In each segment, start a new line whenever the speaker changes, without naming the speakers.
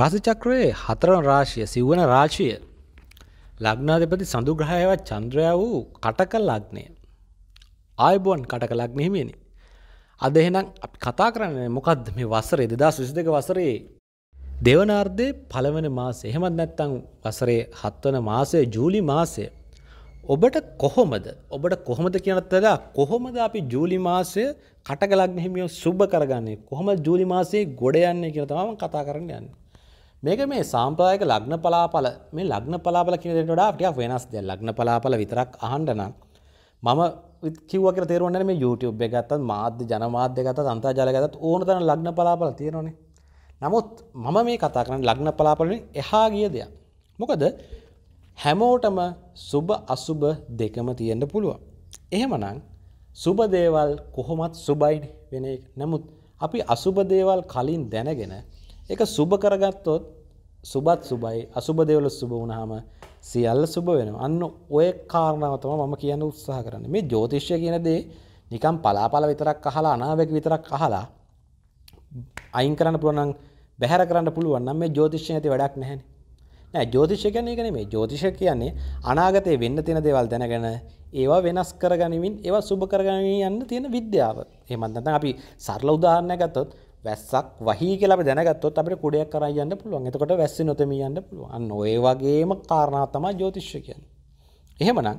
රාසිචක්‍රයේ හතරන රාශිය සිව්වන රාශිය ලග්නාධිපති සඳු ග්‍රහයවත් චන්ද්‍රය වූ කටක ලග්නය. ආයබෝන් කටක ලග්න හිමියනි. අද එහෙනම් අපි කතා කරන්නේ මොකද්ද මේ වසරේ 2022 වසරේ දෙවනාර්ධයේ පළවෙනි මාසය. එහෙමත් නැත්නම් වසරේ 7 වෙනි මාසය ජූලි මාසය. ඔබට කොහොමද ඔබට කොහොමද කියනත් වඩා කොහොමද අපි ජූලි මාසය කටක ලග්න හිමියෝ සුබ කරගන්නේ? කොහොමද ජූලි මාසයේ ගොඩ යන්නේ කියලා තමයි කතා කරන්න යන්නේ. මේක මේ සාම්ප්‍රදායක ලග්න පලාපල මේ ලග්න පලාපල කියන දේට වඩා ටිකක් වෙනස් දෙයක්. ලග්න පලාපල විතරක් අහන්න නම් මම කිව්වා කියලා තේරුම් ගන්න මේ YouTube එක ගත්තත් මාධ්‍ය ජනමාධ්‍ය ගත්තත් අන්තර්ජාලය ගත්තත් ඕන තරම් ලග්න පලාපල තියෙනවනේ. නමුත් මම මේ කතා කරන්නේ ලග්න පලාපල එහා ගිය දෙයක්. මොකද හැමෝටම සුබ අසුබ දෙකම තියෙන්න පුළුවන්. එහෙමනම් සුබ දේවල් කොහොමත් සුබයි වෙන එක. නමුත් අපි අසුබ දේවල් කලින් දැනගෙන එක සුබ කරගත්තොත් සුබත් සුබයි අසුබ දෙවල සුබ වුණහම සියල්ල සුබ වෙන අන්න ඔය කාරණාවතම මම කියන්න උත්සාහ කරන්න මේ ජෝතිශ්‍ය කියන දේ නිකම් පලාපල විතරක් අහලා අනාවක විතරක් අහලා අයින් කරන්න පුළුවන් බැහැර කරන්න පුළුවන් නම් මේ ජෝතිෂ්‍ය ඇති වැඩක් නැහැ නෑ ජෝතිෂ්‍ය කියන්නේ ඒක නෙමෙයි ජෝතිෂ්‍ය කියන්නේ අනාගතේ වෙන්න තියෙන දේවල් දැනගෙන ඒවා වෙනස් කරගනිමින් ඒවා සුබ කරගනිමින් යන්න තියෙන විද්‍යාව. එහෙම නැත්නම් අපි සරල උදාහරණයක් ගත්තොත් වැස්සක් වහි කියලා දැනගත්තොත් අපිට කුඩයක් කරන් යන්න පුළුවන්. එතකොට වැස්ස නොතෙමී යන්න පුළුවන්. අන්න ඔය වගේම කාරණා තමයි ජ්‍යොතිෂය කියන්නේ. එහෙමනම්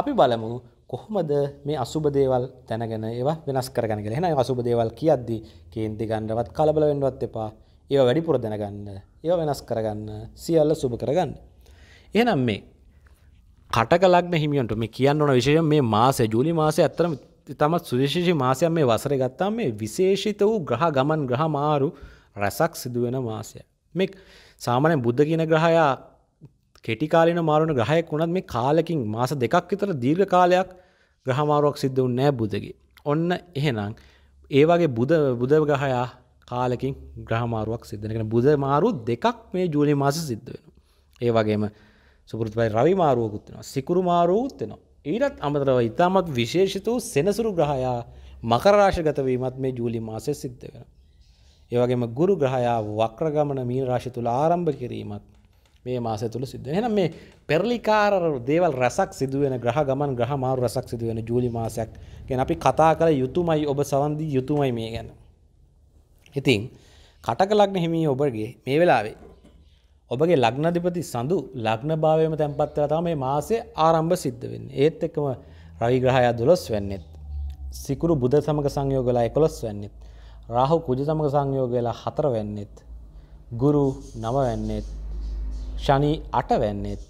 අපි බලමු කොහොමද මේ අසුබ දේවල් දැනගෙන ඒවා වෙනස් කරගන්න කියලා. එහෙනම් අසුබ දේවල් කියද්දී කේන්ති ගන්නවත් කලබල වෙන්නවත් එපා. ඒවා වැඩිපුර දැනගන්න. ඒවා වෙනස් කරගන්න. සියල්ල සුබ කරගන්න. එහෙනම් මේ කටක ලග්න හිමියන්ට මේ කියන්න ඕන විශේෂයෙන් මේ මාසේ ජූලි මාසේ ඇත්තටම ඉතාමත් සුදේශෂි මාසයක් මේ වසර ගත්තා මේ විශේෂිත වූ ග්‍රහ ගමන් ග්‍රහ මාරු රැසක් සිදුවෙන මාසය. මෙක් සාමානය බුද්ධ කියන ග්‍රහයා කෙටිකාලන මාරුණ ග්‍රහයක් වුණත් මේ කාලකින් මාස දෙකක් විතර දීර්ඝ කාලයක් ග්‍රහමාරුවක් සිද්ධ වුන් නෑ බුදගේ. ඔන්න එහෙනම් ඒ වගේ බුද බුද ග්‍රහයා කාලකින් ග්‍රහමාරුවක් සිද්ධනකෙන බුද මාරු දෙකක් මේ ජූලි මාස සිද්ධ වෙන. ඒ වගේම සුපුරත්වයි රවි මාරුවකුත් වෙනවා සිකුරු මාරුවකුත් වෙනවා ඊටත් අමතරව ඉතාමත් විශේෂිත වූ සෙනසුරු ග්‍රහයා මකරාශගතවීමත් මේ ජූලි මාසය සිද්ධ කර. ඒවගේම ගුරු ග්‍රහයා වක්‍රගමන මීන රාශි තුළ ආරම්භ කිරීමත් මේ මාස තුළ සිද්ධ එනම් මේ පෙරලිකාර දේවල් රැසක් සිදුවෙන ග්‍රහ ගමන් ග්‍රහ මාරු රැසක් සිදුවෙන ජූලි මාසයක් ගැන අපි කතා කළ යුතුමයි ඔබ සවන්දී යුතුමයි මේ ගැන. ඉතින් කටකලක්න හිමි ඔබගේ මේ වෙලාවේ ඔබගේ ලග්නධිපති සඳු ලග්න භාවයම තැන්පත්වලා තම මේ මාසේ ආරම්භ සිද්ධ වෙන්න ඒත් එක්කම රවිග්‍රහයා දොළොස් වෙන්නෙත් සිකුරු බුද සමග සංයෝගලා එකොළොස් වෙන්නෙත් රාහු කුජ සමග සංයෝගලා හතර වෙන්නෙත් ගුරු නම වෙන්නෙත් ශනී අට වෙන්නෙත්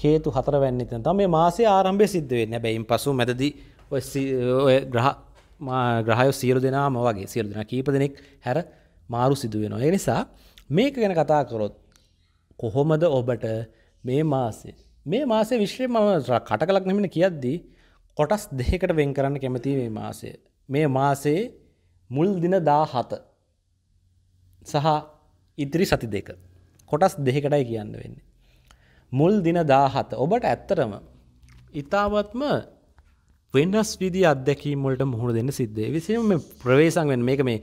කේතු හතර වෙන්නෙත් තම මේ මාසේ ආරම්භය සිද්ධ වෙන්නේ හැබැයින් පසු මැදදී ඔය ග්‍රහ ග්‍රහයෝ සියලු දෙනාම වගේ සියලු දෙනා කීප දෙනෙක් හැර මාරු සිදුවෙනවා ඒ නිසා මේක ගැන කතා කරොත් කොහොමද ඔබට මේ මාසේ මේ මාසේ විශ්වය ම කට කලක් නෙමෙන කියද්දී කොටස් දෙකට වෙන් කරන්න කැමති මේ මාසය මේ මාසේ මුල් දින දා හත සහ ඉදිරි සති දෙක කොටස් දෙහකටයි කියන්න වෙන්නේ මුල් දින දා හත ඔබට ඇත්තරම ඉතාවත්ම වෙනස් විදි අදැකීමට මුහුණ දෙන්න සිද්ධේ විසිම ප්‍රවේශන් වෙන් මේක මේ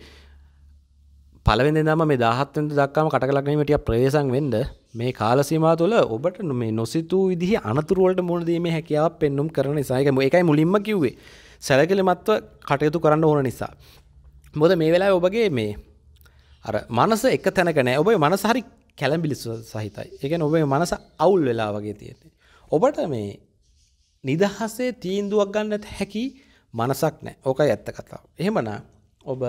පලවෙෙන දම මේ දාහත්වෙන්ට දක්කාම කටකලක්නීමටිය ප්‍රවේශන් වෙන්ඩ මේ කාලසීමා තුළ ඔබට මේ නොසිතූ විදිහ අනතුරුවලට මුණදීම හැකියාව පෙන්නුම් කරන නිසායක එකයි මුලින්ම කිව්වේ සැලකලමත්ව කටයුතු කරන්න ඕන නිසා. මොද මේ වෙලා ඔබගේ මේ අර මනස එක තැනකනෑ ඔබේ මනස හරි කැලම්බිලි සහිතයි එකන ඔබේ මනස අවුල් වෙලා වගේ තියෙන්නේ. ඔබට මේ නිදහසේ තීන්දුවක් ගන්නත් හැකි මනසක් නෑ ඕකයි ඇත්ත කතාව. එහෙමන ඔබ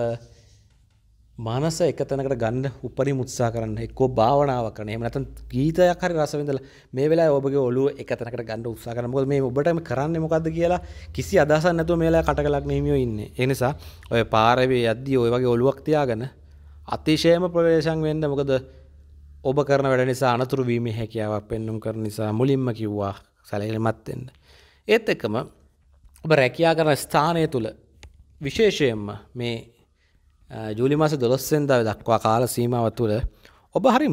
මනස එක තැනකට ගන්න උපරි මුත්සා කරන්න එක්කෝ භාවනාව කරන එම නැතන් ගීතයක් හරි රසවිඳල මේ වෙලා ඔබගේ ඔලු එක තැනකට ගන්න උත්සා කරන මොකද මේ ඔබටම කරන්න මොකක්ද කියලා කිසි අදහසක් නැතුව මේලා කටකලක් නෙමියෝ ඉන්නේ ඒ නිසා ඔය පාරවේ යද්දී ඔය වගේ ඔලුවක් තියාගෙන අතිශයම ප්‍රවේශම් වෙන්න මොකද ඔබ කරන වැඩ නිසා අනතුරු වීමේ හැකියාවක් පෙන්눔 කරන නිසා මුලින්ම කිව්වා සැලකිලිමත් වෙන්න ඒත් එක්කම ඔබ රැකියා කරන ස්ථානය තුල විශේෂයෙන්ම මේ ජූලි මාස දොස්සෙන්දාව දක්වා කාල සීමාව තුළ ඔබ හරි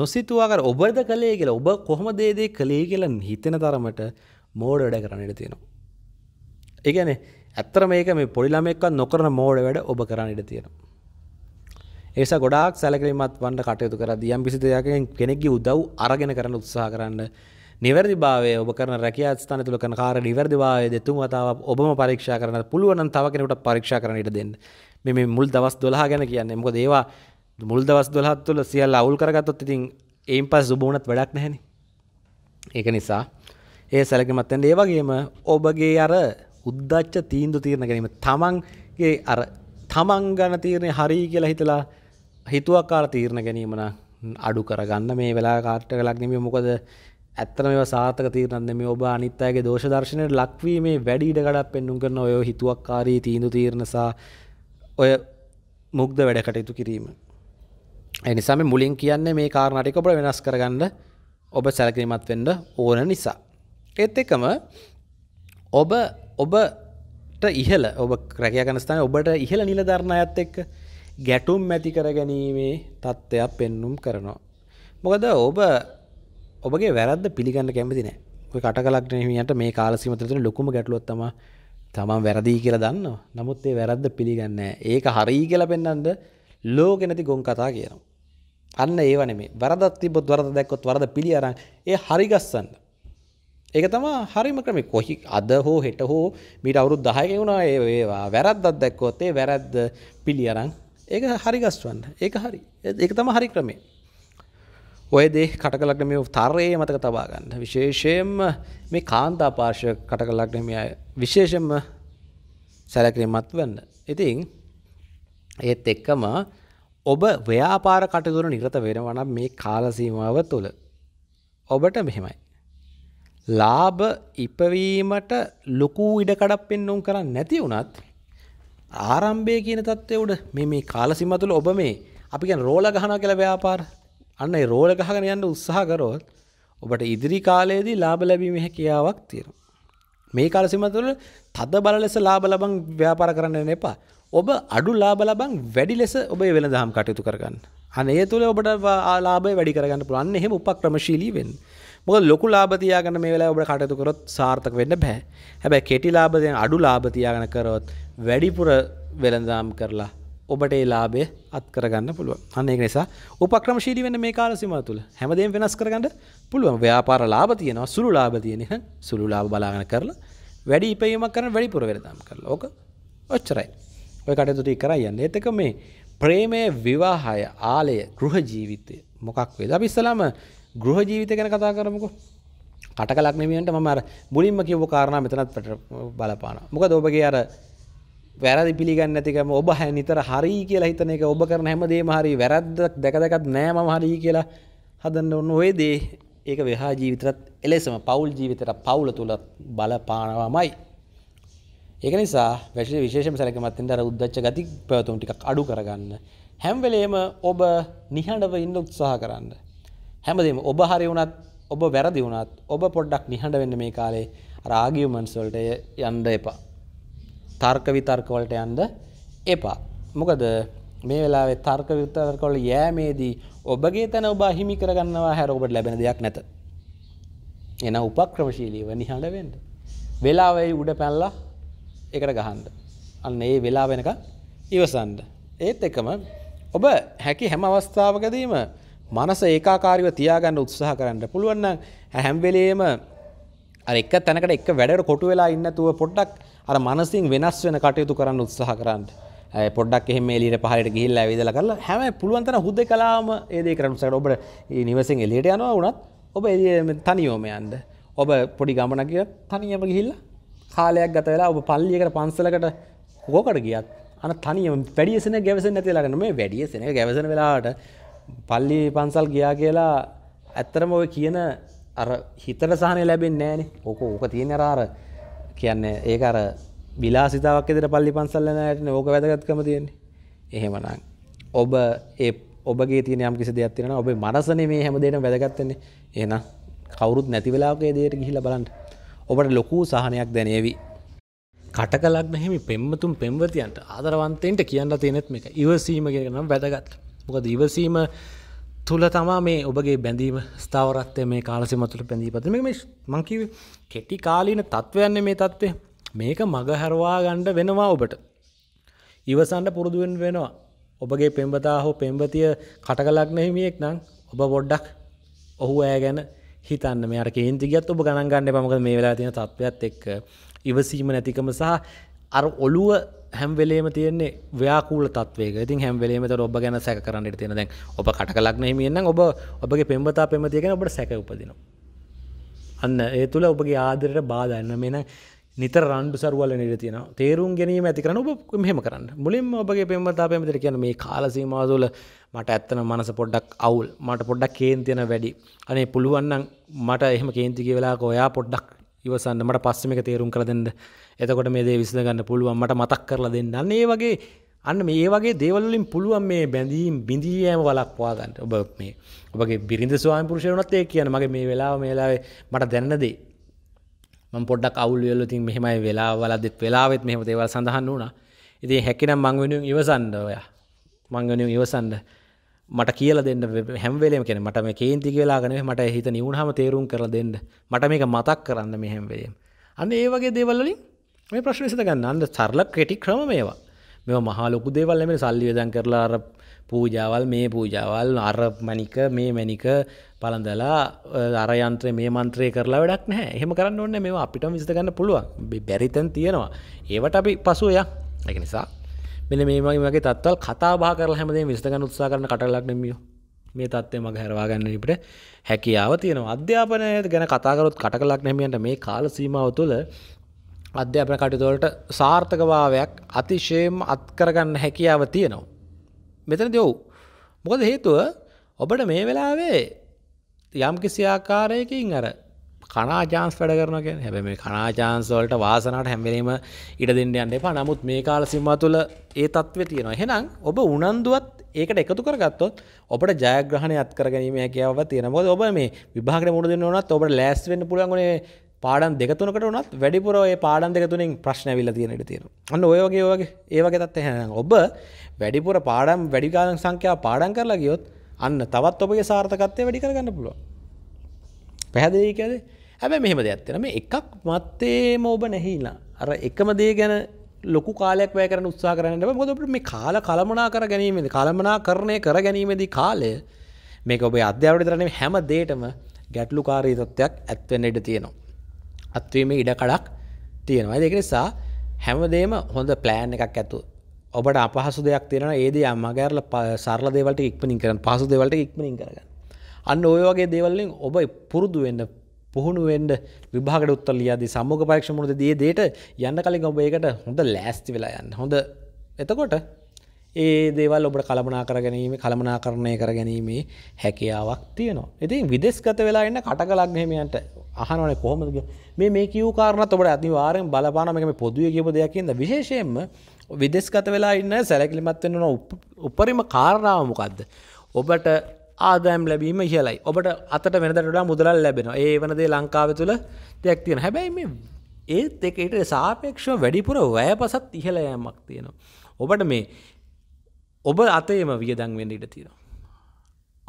නොසිතුවාකර ඔබද කළේ කියලා ඔබ කොහොම දේදේ කළේ කියලා හිතෙන තරමට මෝඩ වැඩ කරන්නට තියෙනවා. ඒගැන ඇත්තර මේක මේ පොඩිලමෙක්ක් නොකරන මෝඩ වැඩ ඔබ කරන්නට තියෙනවා. ඒස ගොඩක් සැලකිරීමත් වන්ට කටයුතු කර දියම් පිසි දෙයකින් කෙනෙක්ගි උදව් අරගෙන කරන උත්සාහ කරන්න නිවැරදි භාවය ඔබ කරන රැකියා ස්ථාන තුළ කරන කාර නිවැරදි භාවය දෙතුන් වතාවක් ඔබම පරීක්ෂා කරන පුළුවන් නම් තව කෙනෙකුට පරීක්ෂා කරන්න ඉඩ දෙන්න. මේ මුල් දවස් දොලා ගැන කියන්නේ මොක දේවා මුල් දවස් දොලහත් තුළ සියල් අවුල් කරගත්තොත් ඉතින් ඒම් පස් සුබෝනත් වැඩක් නැහැනි ඒක නිසා ඒ සැලකමත්තැන් ඒවගේම ඔබගේ අර උද්දච්ච තීන්දු තීරණ ගැනීම තමන්ගේ අර තමන් ගණ තීරණය හරි කියලා හිතලා හිතුවක්කාර තීරණ ගැනීමන අඩු කරගන්න මේ වෙලා කාට්ට කලක් නෙමේ මොකද ඇත්තන මේ සාර්ථක තීරණන්න මේ ඔබ අනිත්තාගේ දෝෂ දර්ශනයට ලක්වීමේ වැඩීඩ ගඩක් පෙන්නුම් කරන ඔය හිතුවක්කාරී තීන්දු තීරණසා ඔය මුක්ද වැඩ කටයුතු කිරීම. එනිසාම මුලින් කියන්නේ මේ කාරණටික ඔබ වෙනස් කරගන්න ඔබ සැලකිරීමත් වෙන්ඩ ඕන නිසා. ඒත් එකම ඔබ ඔබට ඉහල ඔබ ක්‍රැකයගනස්ථාන ඔබට ඉහල නිලධරණ ඇත් එක්ක ගැටුම් ඇති කර ගැනීමේ තත්ත්වයක් පෙන්නුම් කරනවා. මොකද ඔබ ඔබගේ වැරද පිළිගන්න කැමතිනෑ කට කලක්නහිමියට මේ කාලසිමතන ලොකුම ගැටලොත්තම තමන් වැරදිී කියලා දන්න නමුත් ඒ වැරද්ද පිළිගන්න ඒක හරී කියල පෙන්න්නන්ද ලෝගෙනැති ගොන් කතා කියනවා. අන්න ඒවන මේ වරදත් තිබොත් වරද දැක්කොත් වරද පිළි අරන් ඒ හරිගස්සන්න. ඒක තම හරිම ක්‍රමේ කොහි අද හෝ හෙට හෝ මිට අවුරුත් දහයක වුණා ඒ ඒවා වැරද්දත් දැක්කොත් ඒ වැරැද්ද පිළි අරන් ඒක හරිගස්වන්න ඒක හරි ඒක තම හරි ක්‍රමේ ඔය දේ කටකලක්නම තරයේ මතක තබාගන්න විශේෂයෙන්ම මේ කාන්තා පාර්ශය කටකලක්නම විශේෂෙන්ම සැලකිරීමත් වන්න. ඉතින් ඒත් එක්කම ඔබ ව්‍යාපාර කටයුතුර නිරත වෙනවනම් මේ කාලසීමාව තුළ ඔබට මෙහෙමයි. ලාභ ඉපවීමට ලොකු ඉඩකඩක් පෙන්නුම් කරන්න නැති වුණත් ආරම්භය කියන තත්ත්වය උඩ මේ කාලසිමතුළ ඔබ මේ අපි ගැන රෝල ගහනා කියලා ව්‍යාපාර අන්න ඒ රෝල ගහගෙන යන්න උත්සාහ කරොත් ඔබට ඉදිරි කාලයේදී ලාභ ලැබීමේ හැකියාවක් තියෙනවා. මේ කාල සීමාව තුළ තද බල ලෙස ලාභ ලබන් ව්‍යාපාර කරන්න එපා. ඔබ අඩු ලාභ ලබන් වැඩි ලෙස ඔබේ වෙළඳාම් කටයුතු කරගන්න. අනේ ඒ තුළ ඔබට ලාභය වැඩි කරගන්න පුළුවන්. අන්න එහෙම උපක්‍රමශීලී වෙන්න. මොකද ලොකු ලාභ තියාගන්න මේ වෙලාවේ ඔබට කටයුතු කරොත් සාර්ථක වෙන්න බෑ. හැබැයි කෙටි ලාභ දෙන අඩු ලාභ තියාගෙන කරොත් වැඩිපුර වෙළඳාම් කරලා ඔබට ඒ ලාභය අත් කරගන්න පුළුවන්. අන්න ඒක නිසා උපක්‍රමශීලී වෙන්න මේ කාල සීමාව තුළ හැමදේම වෙනස් කරගන්න පුළුවන්. ව්‍යාපාර ලාභ තියෙනවා, සුළු ලාභ තියෙනවා. සුළු ලාභ බලාගෙන කරලා වැඩි ඉපැයීමක් කරන වැඩිපුර වෙනදාම් කරලා. ඕක ඔච්චරයි. ඔය කටයුතු ටික කරා යන්නේ. ඒත් එක මේ ප්‍රේමය, විවාහය, ආලය, ගෘහ ජීවිතය මොකක් වේද? අපි ඉස්සලාම ගෘහ ජීවිතය ගැන කතා කරමුකෝ. කටකලක් නෙමෙයින්ට මම අර මුලින්ම කියවෝ කාරණා මෙතනත් බලපානවා. මොකද ඔබගේ අර වැරදි පිළිගන්න ඇතිකම ඔබ හැ නිතර හරි කියලා හිතන එක ඔබ කරන හැමදේ මහරි වැරද්දක් දැකදකත් නෑම හරි කියලා හදන්න ඔන්න ඔය දේ ඒක වෙහා ජීවිතරත් එලෙසම පවුල් ජීවිතට පවුල තුළත් බලපානවාමයි. ඒක නිසා වැශ විශේෂම සැලකමත්තෙන්ට අර උද්දච්ච ගති පැවතුම් ටිකක් අඩු කරගන්න. හැම්වෙලේම ඔබ නිහඬව ඉන්න උත්සාහ කරන්න. හැමදේම ඔබ හරි වුණත් ඔබ වැරදි වුණත් ඔබ පොඩ්ඩක් නිහඬ වෙන්න මේ කාලේ රාගියමන්ස්වලට යන්න එපා. තර්ක විතර්ක වලට යන්න එපා. මොකද මේ වෙලාවේ තර්ක විතර්ක වල යෑමේදී ඔබගේ තන ඔබ අහිමි කරගන්නවා හැර ඔබට ලැබෙන දෙයක් නැත. එන උපක්‍රමශීලීව නිහඬ වෙන්න. වෙලාවයි උඩ පැනලා ඒකට ගහන්න. අන්න ඒ වෙලාව වෙනකන් ඉවසන්න. ඒත් එකම ඔබ හැකි හැම අවස්ථාවකදීම මනස ඒකාකාරීව තියාගන්න උත්සාහ කරන්න පුළුවන් නම් හැම වෙලේම අර එක තැනකට එක වැඩකට කොටු වෙලා ඉන්න නැතුව පොඩ්ඩක් අර මනසින් වෙනස් වෙන කටයුතු කරන්න උත්සාහ කරන්න. පොඩක් එහෙම එලියට පහලට ගිහිල්ලා ඇවිදලා කරලා හැම පුළුවන් තරම් හුදකලාම ඒ දේ කරන්න උත්සාහ කරනවා. ඔබට නිවසෙන් එලියට යනවා වුණත් ඔබ තනියම යන්න. ඔබ පොඩි ගමනක් ගියත් තනියම ගිහිල්ලා කාලයක් ගත වෙලා ඔබ පල්ලියකට පන්සලකට කොකට ගියත් අන තනියම වැඩියසෙන ගැවසෙන් නැති වෙලා කරනවා. මේ වැඩියසෙන ගැවසෙන වෙලාවට පල්ලි පන්සල් ගියා කියලා ඇත්තටම ඔය කියන අර හිතට සහනය ලැබෙන්නේ නැහනේ. ඕක ඕක තියෙන අර කියන්නේ ඒක අර විලාසිතාවක් එදිර පල්ලි පන්සල් යන අයටන ඕක වැදගත්කම තියෙන්නේ. එහෙමනම් ඔබ ඒ ඔබගේ තියෙන යම් කිසි දෙයක් තියෙනවා ඔබේ මනසනේ මේ හැම දෙයක්ම වැදගත් වෙන්නේ. එහෙනම් කවුරුත් නැති වෙලාවක ඒ දෙයට ගිහිල්ලා බලන්න. ඔබට ලොකු සහනයක් දැනේවි. කටකලක් නැහිමි පෙම්මතුන් පෙම්වතියන්ට ආදරවන්තෙන්ට කියන්න තියෙනෙත් මේක. ඉවසීම කියන නම් වැදගත්. මොකද ඉවසීම තුළ තමා මේ ඔබගේ බැඳීම ස්ථාවරත්ය මේ කාලසිම තුළ පැඳී පතම මේ මංකිව කෙටි කාලීන තත්ත්වයන්නේ මේ තත්ත්වය මේක මග හැරවා ගණ්ඩ වෙනවා ඔබට ඉවසන්ඩ පුරුදුවෙන් වෙනවා ඔබගේ පෙම්බතා හෝ පෙම්බතිය කටකලක් නැහිමියෙක් නම් ඔබ බොඩ්ඩක් ඔහු ඇය ගැන හිතන්න මේ කේන්තිගත් ඔබ ගණන්ගන්න පමක මේ වෙලා තියෙන තත්ත්වත් එක් ඉවසීම නැතිකම සහ අර ඔළුව හැම්වෙලේම තියන්නේ ව්‍යාකූල තත්වේ ඉතින් හැම්වලේම ඔබ ගැන සැක කරන්නට තියෙන දැන් ඔබ කට කලක් නහිමියන්න ඔබ ඔබගේ පෙම්බතා පෙමතියගෙන ඔබට සැක උපදිනවා. අන්න ඒ තුළ ඔබගේ ආදරයට බාධන්න මෙන නිත රන්ඩු සරුවල නිර තියෙන තේරුම් ගැනීම ඇති කරන ඔබ මෙහම කරන්න මුලින් ඔබගේ පෙම්බතා පෙමතිර කියන මේ කාලසීමමාදුල මට ඇත්තන මනස පොඩ්ඩක් අවුල් මට පොඩ්ඩක් කේන්තියන වැඩි අනේ පුළුවන්න්න මට එහෙම කේන්තික වෙලා ඔයා පොඩ්ඩක් ඉවසන්න මට පස්සම එක තේරුම් කර දෙන්න එතකොට මේ දේ විසඳ ගන්න පුළුවන් මට මතක් කරලා දෙන්න අන්න ඒ වගේ අන්න මේ වගේ දේවල්ලින් පුළුවන් මේ බැඳීම් බිඳියෑම වලක්වා ගන්න ඔබ මේ ඔබගේ බිරිඳ ස්වාම පුරුෂයනොත් ඒ කියන මගේ මේ වෙලාව මේලාවේ මට දැන්නදේ ම පොඩක් අවුල්වෙල්ල තින් මෙහෙමයි වෙලා වලදත් වෙලාවෙත් මෙහම දේවල් සඳහන් වුණා ඉති හැකිනම් මංවෙනුම් ඉවසන්ඩ ඔය මංගනම් ඉවසන්ඩ මට කියල දෙන්න හැම්වලේ කෙන මට මේ කේන්ති කියලාගෙන මට හිත නිවුණහම තේරුම් කර දෙන්න මට මේක මතක් කරන්න මෙහැම්වේම් අන්න ඒ වගේ දේවල්ලින් මේ ප්‍රශ්න විසිත ගන්න අන්න සරල කෙටි ක්‍රම මේවා මෙ මහලොකු දේවල් මේ සල්ලියදන් කරලා අර පූජාවල් මේ පූජාවල් අර මනික මේ මැනික පළඳලා අරයන්ත්‍රය මේ මන්ත්‍රය කරලා වැඩක් නෑ හෙම කරන්න ඔන්න මේ අපිට විසිත ගන්න පුළුවන් බැරිතැන් තියෙනවා ඒවට අපි පසුය එක නිසා මෙන මේමගේ මගේ තත්වල් කතා බා කර හැමදේ විස්තගන්න උත්සා කරන කටලක් නමියෝ මේ තත්ත්වය මග හැරවාගන්න ලිට හැකියාව තියෙනවා අධ්‍යාපනය ගැන කතාකරොත් කටකලක් නැමියන්ට මේ කාල සීමාව තුළ අධ්‍යාපන කටතුවලට සාර්ථකභාවයක් අතිශයම් අත්කරගන්න හැකියාව තියෙනවා. මෙතන දව් මොකද හේතුව ඔබට මේ වෙලාවේ යම් කිසි ආකාරයකින් අර කනාජාන්ස් වැඩ කරන කියෙන හැබැ මේ කනාජාන්ස්වලට වාසනට හැම්බරීම ඉඩ දෙන්නයන්න එපා නමුත් මේ කාල සිම්මා තුළ ඒ තත්ව තියෙනවා හෙනම් ඔබ උනන්දුවත් ඒකට එකතු කරගත්තොත් ඔබට ජයග්‍රහණය අත් කරගනීම හැකියාව තියෙනබොද ඔබ මේ විභාග මුණ දෙන්න ඕනත් ඔබට ලෑස්වෙන්න පුළුවන්ගුණේ පාඩන් දෙකතුනකට වනත් වැඩිපුර ඔය පාඩන් දෙකතුනින් ප්‍රශ්නැවිල්ල තියෙනට තියෙන අන්න ඔයෝගේ ඔගේ ඒවගේතත් එහැන ඔබ වැඩිපුර පාඩම් වැඩිකාලන් සංඛ්‍යා පාඩන් කරලා ගියොත් අන්න තවත් ඔබගේ සාර්ථකත්වය වැඩි කරගන්න පුළුව පැහැදිලීකද හැබැ මෙහෙම දෙයක්ත්තෙන මේ එකක් මත්තේම ඔබ නැහිලා අර එකම දේ ගැන ලොකු කාලයක් වැය කරන උත්සා කරන්නට මොදට මේ කාල කළමනා කර ගැනීමද කළමනා කරණය කර ගැනීමදී කාලය මේක ඔබේ අධ්‍යාවට දරන්නේ හැම දේටම ගැටලුකාරී තත්ත්වයක් ඇත්වෙන්න ඉඩ තියෙනවා. අත්වීම ඉඩ කඩක් තියෙනවා දෙක නිසා හැමදේම හොඳ ප්ලෑන් එකක් ඇතු ඔබට අපහසු දෙයක් තියෙන ඒද අමගෑරල සරල දේවලට ඉක්මනින් කරන පහසු දෙවලට ඉක්මනින් කරගන්න අන්න ඔය වගේ දේවල්ලින් ඔබ පුරුදු වෙන්න පුහුණු වෙන්ඩ විභාගට උත්තල්ලියද සම්මෝග පරක්ෂමුණද දිය දේට යන්න කලින් ඔබ ඒකට හොඳ ලෑස්ති වෙලා යන්න හොඳ එතකොට ඒ දේවල් ඔබට කළමනා කර ගැනීම කළමනා කරණය කර ගැනීමේ හැකියාවක් තියනවා. ඉතින් විදෙස්ගත වෙලා එන්න කටකලක්නහමයන්ට අහනවන කොහොමද මේ මේ කිව්කාරණ ඔබට අනිවාරෙන් බලපානම මේ පොදුව කියප දෙයක්කින්ද විශේෂයෙන්ම විදෙස්ගත වෙලා ඉන්න සැලකිලිමත් වෙන්න උපරිම කාරණාව මොකක්ද. ඔබට ආදෑම් ලැබීම කියලයි ඔබට අතට වෙනදටඩා මුදලල් ලැබෙන ඒ වනදේ ලංකාව තුළ දෙයක් තියෙන හැබැයි මේ ඒත් එකට සාපේක්ෂව වැඩිපුර වැය පසත් ඉහළ යෑමක් තියෙනවා. ඔබට මේ ඔබ අතේම වියදං වෙන්න ඉට තියෙනවා.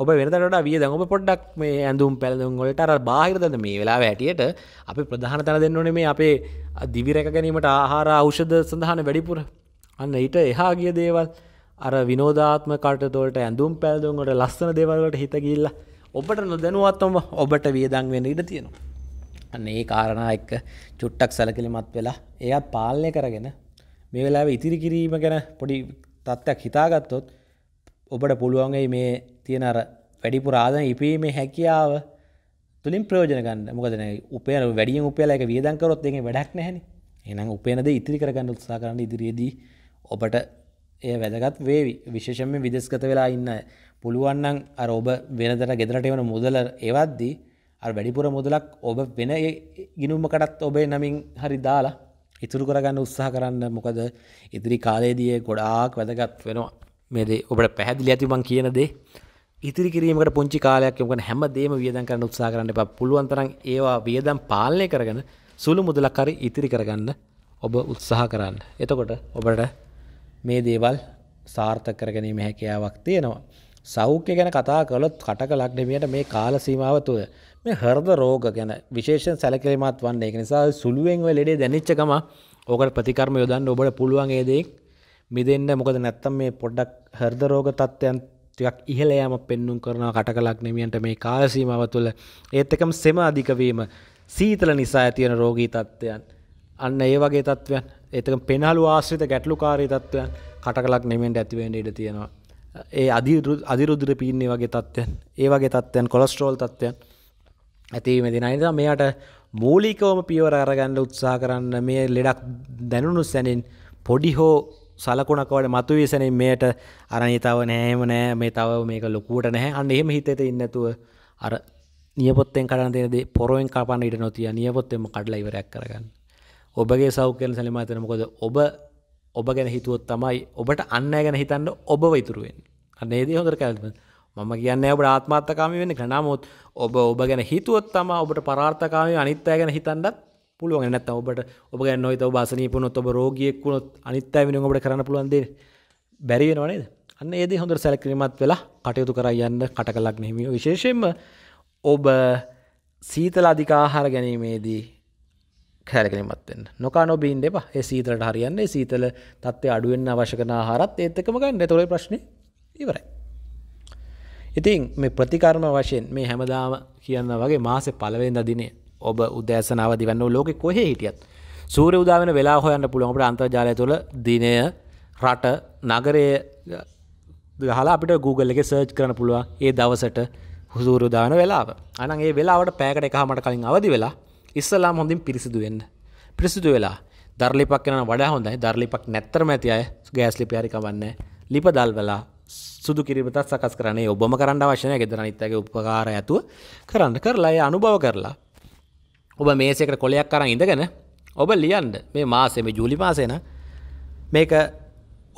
ඔබ වෙනදට වියදං ඔබ පොඩ්ඩක් මේ ඇඳුම් පැළඳුම් වලට අර බාහිරදද මේ වෙලා වැටියට අපි ප්‍රධාන තැන දෙන්න ඕනේ මේ අපේ දිවිරැක ගැනීමට ආහාර ඖෂධ සඳහන වැඩිපුර අන්න ඊට එහා ගිය දේවල් අර විනෝධාත්ම කටතවලට ඇඳුම් පැල්දුම්ට ලස්සන දෙවල්වට හිතගිල්ල ඔබට නොදැනුවත්තම ඔබට වියදං වෙන ඉඩ තියෙනවා. අන්න ඒ කාරණා එක්ක චුට්ටක් සැලකිලිමත් වෙලා එයත් පාලනය කරගෙන මේ වෙලා ඉතිරි කිරීම ගැන පොඩි තත්ත්යක් හිතාගත්තොත් ඔබට පුළුවන්ගේ මේ තියෙන අර වැඩිපුර ආදන ඉපීමේ හැකියාව තුළින් ප්‍රයෝජනගන්න මොකදන උපයන වැඩිය උපයලා එක වියදංකරොත් එගේ වැඩක් නැහැනි එනම් උපයනද ඉතිරි කරගන්න උත්සා කරන්න ඉදිරියේදී ඔබට එය වැදගත් වේවි විශේෂම විදෙස්ගත වෙලා ඉන්න පුළුවන්නන් අර ඔබ වෙනදට ගෙදරට එවන මුදල එවද්දී අ වැඩිපුර මුදලක් ඔබ වෙන ගිනුම්මකටත් ඔබේ නමින් හරි දාලා ඉතුරු කරගන්න උත්සාහ කරන්න මොකද ඉදිරි කාලේදිය ගොඩාක් වැදගත් වෙනවා මේදේ ඔබට පැහැදිලි ඇතිමං කියනදේ ඉතිරි කිරීමට පුංචි කාලයක් යොකන හැම දේම වියදන් කරන්න උත්සා කරන්න එපා පුළුවන් තරම් ඒවා වියදම් පාලනය කරගෙන සුළු මුදලක් හරි ඉතිරි කරගන්න ඔබ උත්සාහ කරන්න. එතකොට ඔබට මේ දේවල් සාර්ථක කරගැනීම හැකියාවක් තියෙනවා. සෞඛ්‍ය ගැන කතා කළොත් කටක ලක්නමියට මේ කාල සීමාව තුළ මේ හර්ද රෝග ගැන විශේෂෙන් සැලකිලිමත් වන්නේ ඒක නිසා සුළුවෙන් ඔය ලෙඩේ දැනෙච්ච ගම ඕකට ප්‍රතිකර්ම යොදන්න ඔබට පුළුවන් ඒ දෙයක් මිදෙන්න මොකද නැත්තම් මේ පොඩ්ඩක් හර්ද රෝග තත්ත්වයන් ටිකක් ඉහළ යාම පෙන්눔 කරනවා කටක ලක්නමියන්ට මේ කාල සීමාව තුළ ඒත් එකම සෙම අධික වීම සීතල නිසා ඇති වෙන රෝගී තත්ත්වයන් අන්න ඒ වගේ තත්ත්වයන් එතක පෙනහලු ආශ්‍රිත ගැටලුකාරී තත්ත්වයන් කටකලක් නෙමෙන්ට ඇතිවෙන්ට ඉඩ තියෙනවා. ඒ අධිරුදුර පීන්නේ වගේ තත්ත්වයන් ඒ වගේ තත්ත්වයන් කොලස්ට්‍රෝල් තත්ත්වයන් ඇතිීම දෙනයිද මෙයට මූලිකවම පියවර අරගන්න උත්සා කරන්න මේ ලෙඩක් දැනුණු සැනින් පොඩි හෝ සලකුණකවට මතු විසනින් මේයට අරනිතාව නෑම නෑ මේ තව මේක ලොකුවට නැහැ අන්න එහෙම හිතෙත ඉන්නතුව අර නියපොත්තෙන් කරන්න දෙනද පොරුවෙන් කපන්න ඉට නොතිය නියපොත්තෙම කඩලා ඉවරයක් කරගන්න ඔබගේ සෞඛ්‍යන සැලිමාතන මොකොද ඔබ ඔබ ගැන හිතුවොත් තමයි ඔබට අන්න ගැන හිතන්න ඔබ වතුරුවෙන් අන්නේදී හොඳර කැල්ම මම කියන්න ඔබට ආත්මාත්තකාමි වෙන්න කනමුත් ඔබ ඔබ ගැන හිතුවොත් තම ඔබට පරාර්ථකාමය අනිත්තය ගැන හිතන්නත් පුළුවන් නැත්ත ඔබට ඔබ ගැන්න ඔත බාසනීපනොත් ඔබ රෝගියෙක්ුණොත් අනිත්තය වෙන ඔබට කරන්න පුළුවන්දේ බැරිවෙන වනේද අන්න ඒදි හොඳර සැලකිරීමත් වෙලා කටයුතු කර යන්න කට කලක් නෙමිය විශේෂයෙන්ම ඔබ සීතල අධිකාහාර ගැනීමේදී කෑලකලිමත් වෙන්න නොකා නොබීන් එපා ඒ සීතලට හරියන්නේ සීතල තත්ත්වය අඩුවෙන් අවශ්‍ය කරන ආහාරත් ඒත් එකම ගන්න එතකොට ප්‍රශ්නේ ඉවරයි. ඉතින් මේ ප්‍රතිකර්ම වශයෙන් මේ හැමදාම කියන්න වගේ මාසේ පළවෙනිදා දිනේ ඔබ උදෑසන අවදි වෙන්නෝ ලෝකෙ කොහේ හිටියත් සූර්ය උදා වෙන වෙලාව හොයන්න පුළුවන් අපිට අන්තර්ජාලය තුළ දිනය රට නගරය ගහලා අපිට Google එකේ සර්ච් කරන්න පුළුවන් ඒ දවසට සූර්ය උදා වෙන වෙලාව. අනං ඒ වෙලාවට පැයකට එකහමාරට කලින් අවදි වෙලා ඉස්සලාම හොඳින් පිරිසිදු වෙන්න. පිරිසිදු වෙලා දර්ලිපක් කෙන වඩා හොඳයි දර්ලිපක් නැත්තරම ඇති අය ගෑස් ලිපිහරි කවන්නේ ලිප දල් වෙලා සුදු කිරිබතත් සකස් කරන්නේ ඔබම කරන්න අවශ්‍යනය ගෙදර නිත්තගේ උපකාර ඇතුව කරන්න කරලා අනුභව කරලා ඔබ මේසකට කොලයක් කරන්න ඉඳගෙන ඔබ ලියන්ඩ මේ මාසෙම ජූලි මාසේන මේක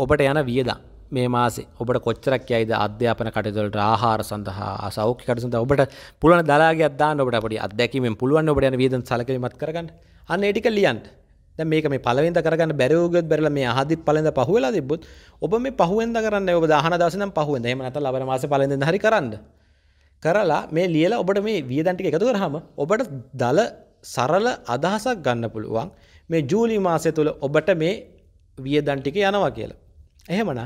ඔබට යන වියදා මේ මාසේ ඔබට කොච්චරක් යයිද අධ්‍යාපන කටයුතුවලට ආහාර සඳහා අසෞඛ්‍ය කටයුතු සඳහා ඔබට පුළුවන් දලාගයක් දාන්න ඔබට පොඩි අත්දැකීමෙන් පුළුවන් ඔබට යන වියදම් සැලකිලිමත් කරගන්න. අන්න ඒ ටික ලියන්න. දැන් මේක මේ පළවෙනිද කරගන්න බැරි වුගොත් බැරිලා මේ අහදිත් පළවෙනිද පහුවෙලා තිබ්බොත් ඔබ මේ පහුවෙන්ද කරන්නේ ඔබ දාහන දවසේ නම් පහුවෙන්ද. එහෙම නැත්නම් ලබන මාසේ පළවෙනිද හරි කරන්න. කරලා මේ ලියලා ඔබට මේ වියදම් ටික එකතු කරාම ඔබට දල සරල අදහසක් ගන්න පුළුවන්. මේ ජූලි මාසය තුළ ඔබට මේ වියදම් ටික යනවා කියලා. එහෙමනම්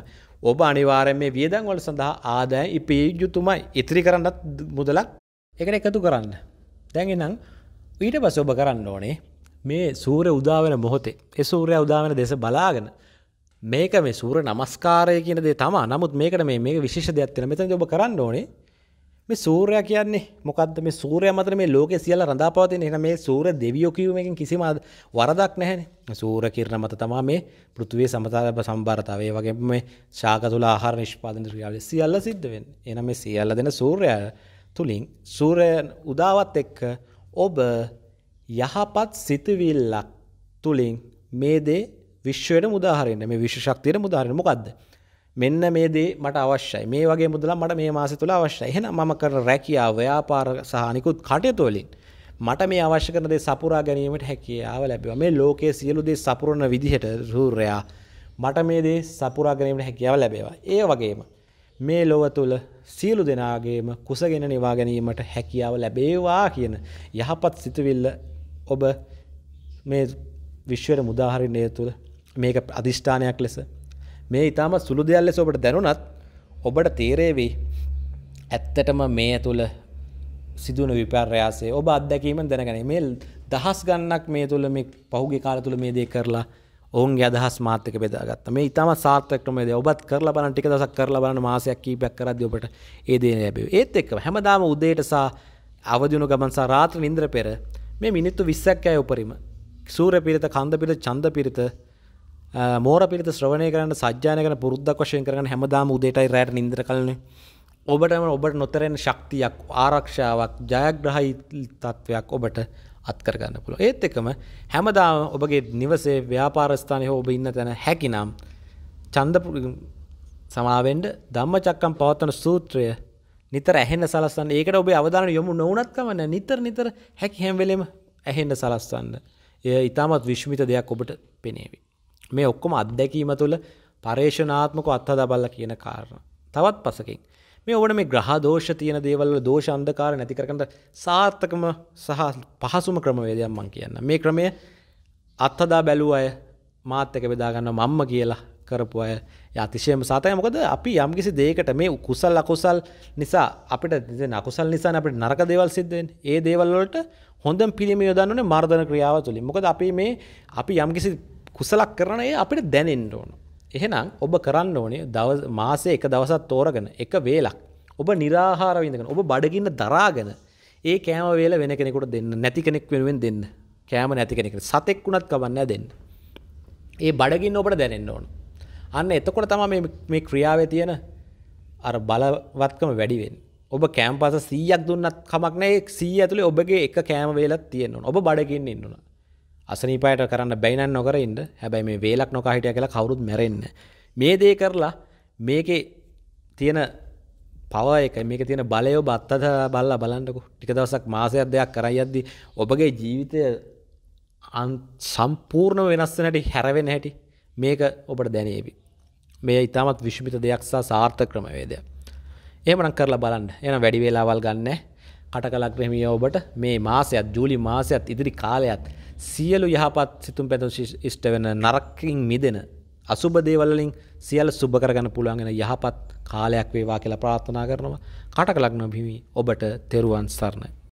ඔබ අනිවාරෙන් මේ වියදන් වල සඳහා ආදෑ ඉපී යුතුමයි ඉතිරි කරන්නත් මුදලක් එකට එකතු කරන්න. දැන් එනම් ඊට පස ඔබ කරන්න ඕනේ මේ සූර උදාවන මොහොතේ එ සූරය උදාවන දෙස බලාගෙන මේක මේ සූර නමස්කාරය කියන දේ තමා නමුත් මේකට මේ විශේෂ දෙයක් වෙන මෙතන ඔබ කරන්න ඕනේ මේ සූරය කියන්නේ මොකද මේ සූරය මතර මේ ලෝක සියල්ල රඳා පවතින එන මේ සූර දෙවියෝ කිවීමකින් කිසිම වරදක් නැහැනේ සූර කිරණ මත තමා මේ පෘථුවේ සමතාලබ සම්බාරතාවය වගේ මේ ශාක තුළ ආහාර නිෂ්පාදන ක්‍රියාවලිය සියල්ල සිද්ධ වෙන්නේ එන මේ සියල්ල දෙන සූර්යය තුලින් සූරය උදාවත් එක්ක ඔබ යහපත් සිතවිල්ලක් තුළින් මේ දේ විශ්වයට මුදාහරන්න මේ විශ්ෂක්තියට මුදාහරණ මොකක්ද මෙන්න මේ දේ මට අවශ්‍යයි මේ වගේ මුදල මට මේ මාස තුළ අවශ්‍යයි එහෙන මම කර රැකියාව ව්‍යාපාර සහනිකුත් කටයතුවලින් මට මේ අවශ්‍ය කරන දේ සපුරා ගැනීමට හැකියාව ලැබෙනවා මේ ලෝකයේ සියලු දේ සපුරන විදිහට සූර්යයා මට මේ දේ සපුරා ගැනීමට හැකියාව ලැබේවා ඒ වගේම මේ ලොව තුළ සියලු දෙනාගේම කුසගෙන නිවා ගැනීමට හැකියාව ලැබේවා කියන යහපත් සිතුවිල්ල ඔබ මේ විශ්වර මුදාහරිණය තුළ මේක අධිෂ්ඨානයක් ලෙස මේ ඉතාම සුළු දෙයක් ලෙස ඔබට දැනුණත් ඔබට තේරේවෙයි ඇත්තටම මේ තුළ සිදුවන විපර්යාසේ ඔබ අත්දැකීමෙන් දැනගනේ මේ දහස් ගණනක් මේ තුළ මේ පහුගිය කාලය තුළ මේ දේ කරලා ඔවුන්ගේ අදහස් මාත් එක්ක බෙදාගත්තා. මේ ඊටම සාර්ථක ක්‍රමයේදී ඔබත් කරලා බලන්න ටික දවසක් කරලා බලන්න මාසයක් කීපයක් කරද්දී ඔබට ඒ දේ ලැබෙයි. ඒත් එක්කම හැමදාම උදේට සහ අවදි වුණු ගමන් සහ රාත්‍රී නිින්දර පෙර මේ මිනිත්තු 20ක් ඇය උපරිම. සූර්ය පිරිත, කන්ද පිරිත, චන්ද පිරිත මෝර පිරිත ශ්‍රවණය කරන්න සජ්‍යානකන පුරුද්දක් වශයෙන් කරන හැමදාම උදේටයි රෑට නින්දර කලන ඔබටම ඔබට නොතරෙන ශක්තියක් ආරක්ෂාවක් ජයග්‍රහහි තත්ත්වයක් ඔබට අත්කරගන්න පුළ ඒත් එකම හැමදාම ඔබගේ නිවසේ ව්‍යාපාරස්ථානය හෝ ඔබ ඉන්න තැන හැකිනම් චන්ද සමාවෙන්ඩ ධම්ම චක්කම් පවත්වන සූත්‍රය නිතර ඇහෙන්න සලස්සන්න ඒකට ඔබේ අවධාන යොමු නොවනත්කමන්න නිතර නිතර හැකි හැම්වෙලෙම ඇහෙන්ඩ සලස්වන්න එය ඉතාමත් විශ්මිත දෙයක් ඔබට පෙනේවි. මේ ඔක්කොම අත්දැකීම තුළ පර්ේෂනාත්මක අත්හ දබල්ල කියන කාරණ. තවත් පසකින්. මේ ඔබට මේ ග්‍රහ දෝෂ තියන දේවල් දෝෂ අන්දකාර නැතිකරකට සාර්ථකම සහ පහසුම ක්‍රමවේදයක් මං කියන්න. මේ ක්‍රමය අත්හදා බැලූ අය මාත්‍යක බෙදාගන්න මම්ම කියලා කරපු අය අතිශයම සතය මොකද අපි යම්කිසි දේකට මේ කුසල් අකුසල් නිසා අපිට නකුසල් නිසා අපට නරක දේවල් සිද්ධෙන් ඒ දේවල්වලට හොඳම් පිළිම යොදන්නන මර්ධන ක්‍රියාව තුළින් මොකද අපි මේ අපි යම්කිසි කුසලක් කරන ඒ අපිට දැනෙන්න ඕන. එහෙනම් ඔබ කරන්න ඕනේ දව මාසේ එක දවසක් තෝරගෙන එක වේලක් ඔබ නිරාහාර විඳගෙන ඔබ බඩගින්න දරාගෙන ඒ කෑම වේල වෙන කෙනෙකුට දෙන්න නැති කෙනෙක් වෙනුවෙන් දෙන්න. කෑම නැති කෙනෙකුට සතෙක් වුණත් කවන්නෑ දෙන්න. ඒ බඩගින්න ඔබට දැනෙන්න ඕන. අන්න එතකොට තමයි මේ ක්‍රියාවේ තියෙන අර බලවත්කම වැඩි වෙන්නේ. ඔබ කෑම්පස සීයක් දුන්නත් කමක් නෑ සී ඇතුළේ ඔබගේ එක කෑම වේලක් තියෙනවා ඔබ බඩගින්න ඉන්නවා අසනීපයට කරන්න බැයිනන් නොකර ඉන්න හැබැයි මේ වේලක් නොකහිටිය කියලා කවුරුත් මැරෙන්න මේ දේ කරලා මේකේ තියෙන පව එක මේක තියෙන බලයෝ බත්තද බල්ලා බලන්නකෝ ටික දවසක් මාසයක් දෙයක් කරයි යද්දි ඔබගේ ජීවිතය සම්පූර්ණ වෙනස් නැටි හැරවෙන හැටි මේක ඔබට දැනේවි මේ ඉතාමත් විශ්මිත දෙයක් සහ සාර්ථ ක්‍රමවේදය ඒමනක් කරලා බලන්න එන වැඩි වෙලාවල් ගන්න කට කලක් ප්‍රමිය ඔබට මේ මාසයත් ජූලි මාසයත් ඉදිරි කාලයත් සියලු යහපත් සිතුම් පැතුම් ෂ්ට වෙන නරකින් මිදෙන අසුබ දේවල්ලින් සියල සුබ කරගන්න පුළුවන්ගෙන යහපත් කාලයක් වේවා කියලා ප්‍රාර්ථනා කරනවා කටක ලග්න බිමි ඔබට තෙරුවන් සරණයි